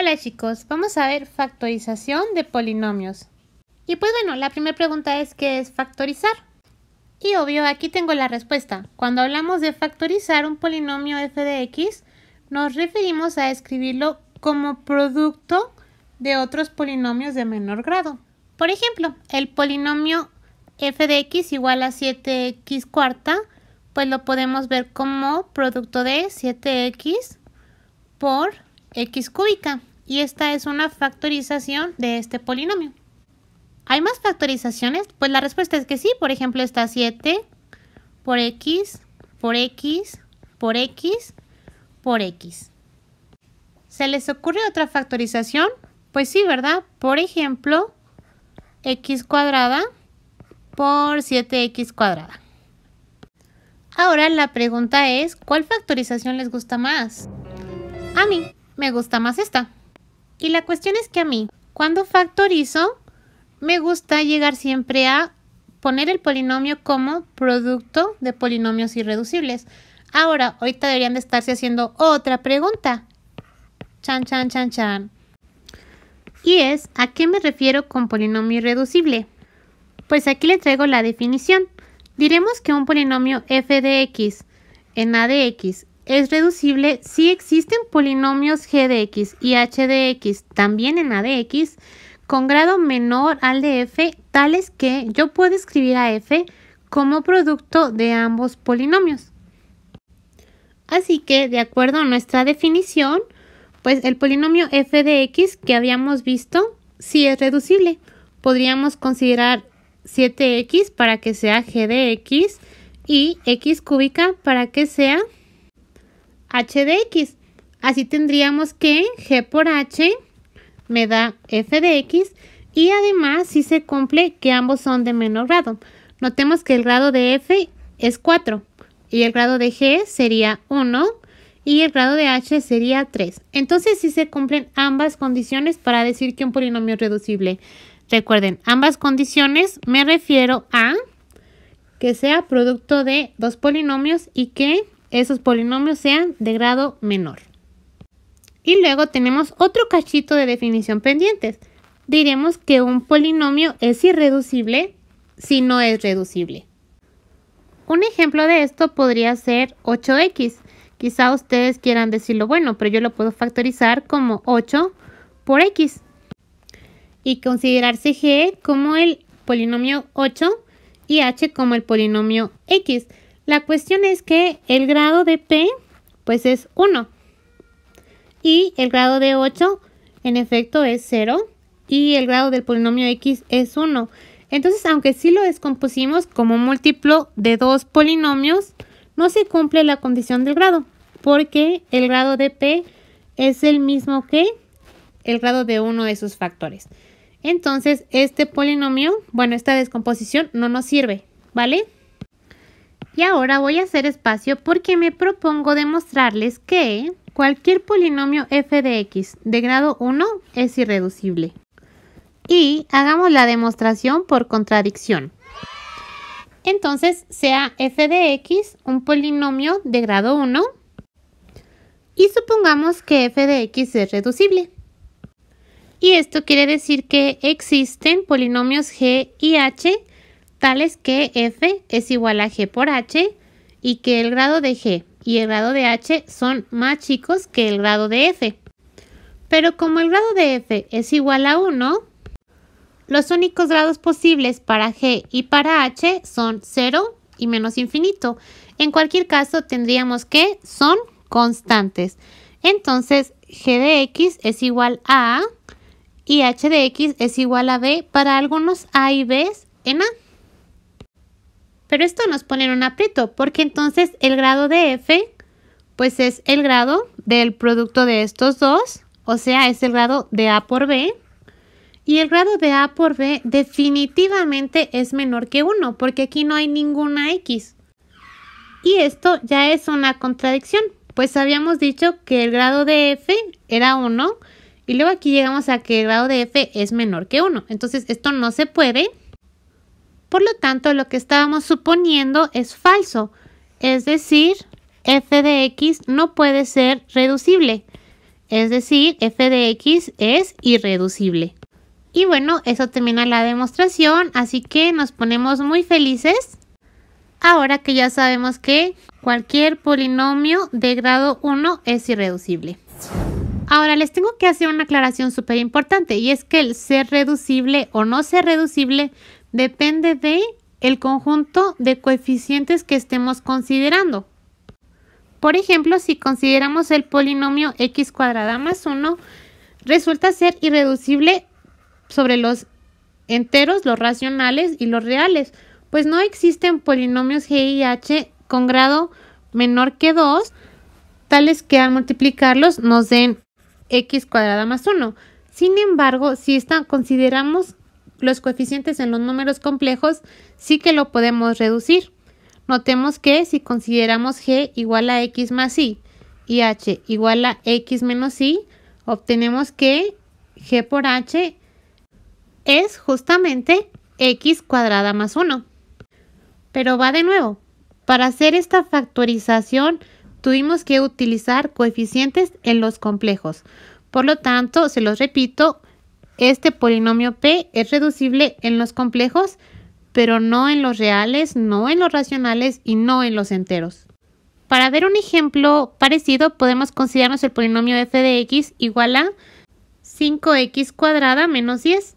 Hola chicos, vamos a ver factorización de polinomios. Y pues bueno, la primera pregunta es ¿qué es factorizar? Y obvio, aquí tengo la respuesta. Cuando hablamos de factorizar un polinomio f de x, nos referimos a escribirlo como producto de otros polinomios de menor grado. Por ejemplo, el polinomio f de x igual a 7x cuarta, pues lo podemos ver como producto de 7x por x cúbica y esta es una factorización de este polinomio. ¿Hay más factorizaciones? Pues la respuesta es que sí, por ejemplo está 7 por x, por x, por x, por x. ¿Se les ocurre otra factorización? Pues sí, ¿verdad? Por ejemplo, x cuadrada por 7x cuadrada. Ahora la pregunta es, ¿cuál factorización les gusta más? A mí me gusta más esta. Y la cuestión es que a mí, cuando factorizo, me gusta llegar siempre a poner el polinomio como producto de polinomios irreducibles. Ahora, ahorita deberían de estarse haciendo otra pregunta. Chan, chan, chan, chan. Y es, ¿a qué me refiero con polinomio irreducible? Pues aquí le traigo la definición. Diremos que un polinomio f de x en a de x es reducible si existen polinomios g de x y h de x también en a de x con grado menor al de f, tales que yo puedo escribir a f como producto de ambos polinomios. Así que, de acuerdo a nuestra definición, pues el polinomio f de x que habíamos visto sí es reducible. Podríamos considerar 7x para que sea g de x y x cúbica para que sea h de x. Así tendríamos que g por h me da f de x y además si se cumple que ambos son de menor grado. Notemos que el grado de f es 4 y el grado de g sería 1 y el grado de h sería 3. Entonces si se cumplen ambas condiciones para decir que un polinomio es reducible. Recuerden, ambas condiciones me refiero a que sea producto de dos polinomios y que esos polinomios sean de grado menor. Y luego tenemos otro cachito de definición pendientes. Diremos que un polinomio es irreducible si no es reducible. Un ejemplo de esto podría ser 8x. Quizá ustedes quieran decirlo, bueno, pero yo lo puedo factorizar como 8 por x. Y considerarse g como el polinomio 8 y h como el polinomio x. La cuestión es que el grado de P pues es 1 y el grado de 8 en efecto es 0 y el grado del polinomio x es 1. Entonces, aunque sí lo descompusimos como múltiplo de dos polinomios, no se cumple la condición del grado, porque el grado de P es el mismo que el grado de uno de sus factores. Entonces, este polinomio, bueno, esta descomposición no nos sirve, ¿vale? Y ahora voy a hacer espacio porque me propongo demostrarles que cualquier polinomio f de x de grado 1 es irreducible. Y hagamos la demostración por contradicción. Entonces sea f de x un polinomio de grado 1 y supongamos que f de x es reducible. Y esto quiere decir que existen polinomios g y h tales que f es igual a g por h y que el grado de g y el grado de h son más chicos que el grado de f. Pero como el grado de f es igual a 1, los únicos grados posibles para g y para h son 0 y menos infinito. En cualquier caso tendríamos que son constantes. Entonces g de x es igual a y h de x es igual a b para algunos a y b en a. Pero esto nos pone en un aprieto porque entonces el grado de f pues es el grado del producto de estos dos, o sea, es el grado de a por b. Y el grado de a por b definitivamente es menor que 1 porque aquí no hay ninguna x. Y esto ya es una contradicción, pues habíamos dicho que el grado de f era 1 y luego aquí llegamos a que el grado de f es menor que 1. Entonces esto no se puede por lo tanto, lo que estábamos suponiendo es falso, es decir, f de x no puede ser reducible, es decir, f de x es irreducible. Y bueno, eso termina la demostración, así que nos ponemos muy felices. Ahora que ya sabemos que cualquier polinomio de grado 1 es irreducible. Ahora les tengo que hacer una aclaración súper importante y es que el ser reducible o no ser reducible depende de el conjunto de coeficientes que estemos considerando. Por ejemplo, si consideramos el polinomio x cuadrada más 1, resulta ser irreducible sobre los enteros, los racionales y los reales, pues no existen polinomios g y h con grado menor que 2, tales que al multiplicarlos nos den x cuadrada más 1. Sin embargo, si esta, consideramos los coeficientes en los números complejos sí que lo podemos reducir. Notemos que si consideramos g igual a x más y y h igual a x menos y, obtenemos que g por h es justamente x cuadrada más 1. Pero va de nuevo. Para hacer esta factorización tuvimos que utilizar coeficientes en los complejos. Por lo tanto, se los repito, este polinomio P es reducible en los complejos, pero no en los reales, no en los racionales y no en los enteros. Para ver un ejemplo parecido, podemos considerarnos el polinomio f de x igual a 5x cuadrada menos 10.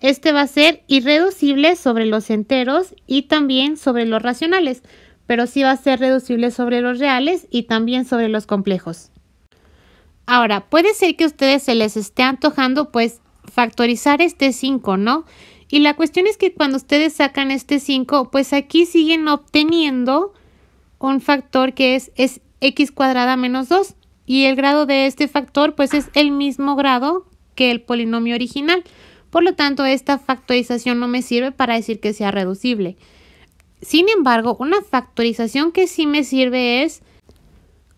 Este va a ser irreducible sobre los enteros y también sobre los racionales, pero sí va a ser reducible sobre los reales y también sobre los complejos. Ahora, puede ser que a ustedes se les esté antojando pues factorizar este 5, ¿no? Y la cuestión es que cuando ustedes sacan este 5, pues aquí siguen obteniendo un factor que es, es x cuadrada menos 2 y el grado de este factor pues es el mismo grado que el polinomio original. Por lo tanto, esta factorización no me sirve para decir que sea reducible. Sin embargo, una factorización que sí me sirve es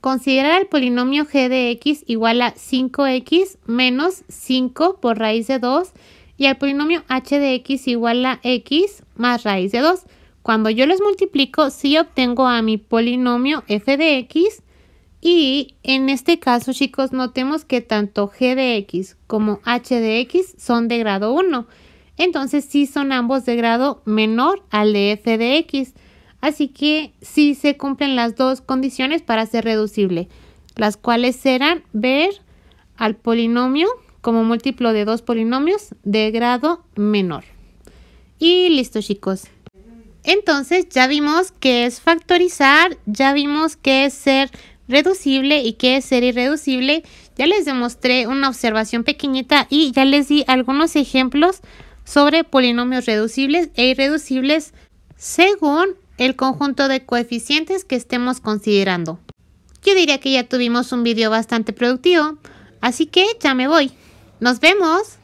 Considerar el polinomio g de x igual a 5x menos 5 por raíz de 2 y el polinomio h de x igual a x más raíz de 2. Cuando yo los multiplico, sí obtengo a mi polinomio f de x y en este caso, chicos, notemos que tanto g de x como h de x son de grado 1. Entonces sí son ambos de grado menor al de f de x. Así que sí se cumplen las dos condiciones para ser reducible, las cuales serán ver al polinomio como múltiplo de dos polinomios de grado menor. Y listo chicos. Entonces ya vimos qué es factorizar, ya vimos qué es ser reducible y qué es ser irreducible. Ya les demostré una observación pequeñita y ya les di algunos ejemplos sobre polinomios reducibles e irreducibles según el conjunto de coeficientes que estemos considerando. Yo diría que ya tuvimos un video bastante productivo, así que ya me voy. ¡Nos vemos!